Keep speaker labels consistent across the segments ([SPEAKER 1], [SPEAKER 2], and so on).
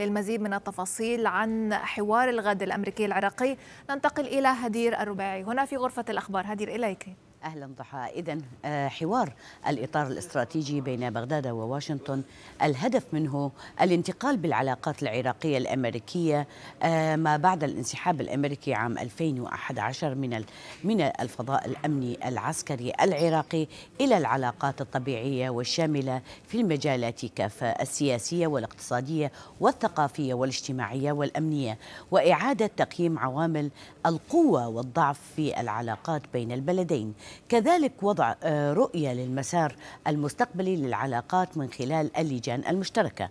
[SPEAKER 1] للمزيد من التفاصيل عن حوار الغد الأمريكي العراقي ننتقل إلى هدير الرباعي هنا في غرفة الأخبار هدير إليك اهلا ضحى اذا آه، حوار الاطار الاستراتيجي بين بغداد وواشنطن الهدف منه الانتقال بالعلاقات العراقيه الامريكيه آه، ما بعد الانسحاب الامريكي عام 2011 من من الفضاء الامني العسكري العراقي الى العلاقات الطبيعيه والشامله في المجالات كافه السياسيه والاقتصاديه والثقافيه والاجتماعيه والامنيه واعاده تقييم عوامل القوه والضعف في العلاقات بين البلدين كذلك وضع آه، رؤية للمسار المستقبلي للعلاقات من خلال اللجان المشتركة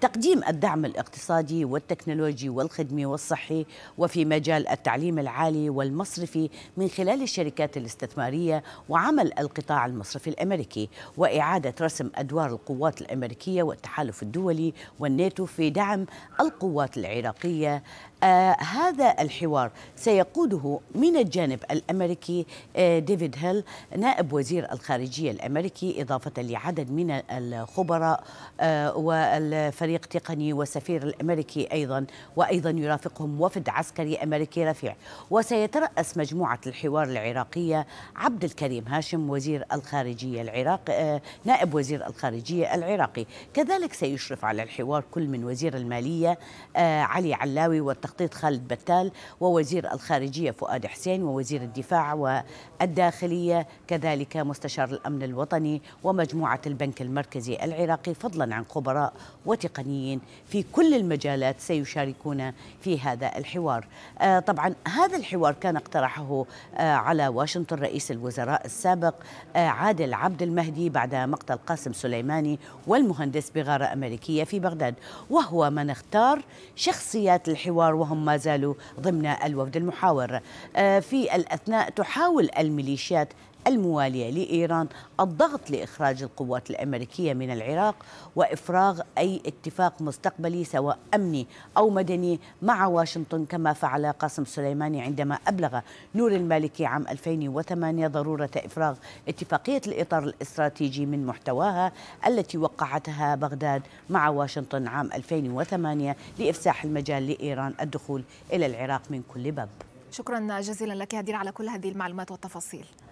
[SPEAKER 1] تقديم الدعم الاقتصادي والتكنولوجي والخدمي والصحي وفي مجال التعليم العالي والمصرفي من خلال الشركات الاستثمارية وعمل القطاع المصرفي الأمريكي وإعادة رسم أدوار القوات الأمريكية والتحالف الدولي والناتو في دعم القوات العراقية آه هذا الحوار سيقوده من الجانب الامريكي آه ديفيد هيل نائب وزير الخارجيه الامريكي اضافه لعدد من الخبراء آه والفريق التقني والسفير الامريكي ايضا وايضا يرافقهم وفد عسكري امريكي رفيع وسيتراس مجموعه الحوار العراقيه عبد الكريم هاشم وزير الخارجيه العراق آه، نائب وزير الخارجيه العراقي كذلك سيشرف على الحوار كل من وزير الماليه آه، علي علاوي والتخ التخطيط خالد بتال ووزير الخارجية فؤاد حسين ووزير الدفاع والداخلية كذلك مستشار الأمن الوطني ومجموعة البنك المركزي العراقي فضلا عن خبراء وتقنيين في كل المجالات سيشاركون في هذا الحوار آه، طبعا هذا الحوار كان اقترحه آه، على واشنطن رئيس الوزراء السابق آه، عادل عبد المهدي بعد مقتل قاسم سليماني والمهندس بغارة أمريكية في بغداد وهو من اختار شخصيات الحوار وهم ما زالوا ضمن الوفد المحاور آه، في الأثناء تحاول الميليشيات الموالية لإيران الضغط لإخراج القوات الأمريكية من العراق وإفراغ أي اتفاق مستقبلي سواء أمني أو مدني مع واشنطن كما فعل قاسم سليماني عندما أبلغ نور المالكي عام 2008 ضرورة إفراغ اتفاقية الإطار الاستراتيجي من محتواها التي وقعتها بغداد مع واشنطن عام 2008 لإفساح المجال لإيران الدخول إلى العراق من كل باب شكرا جزيلا لك يا على كل هذه المعلومات والتفاصيل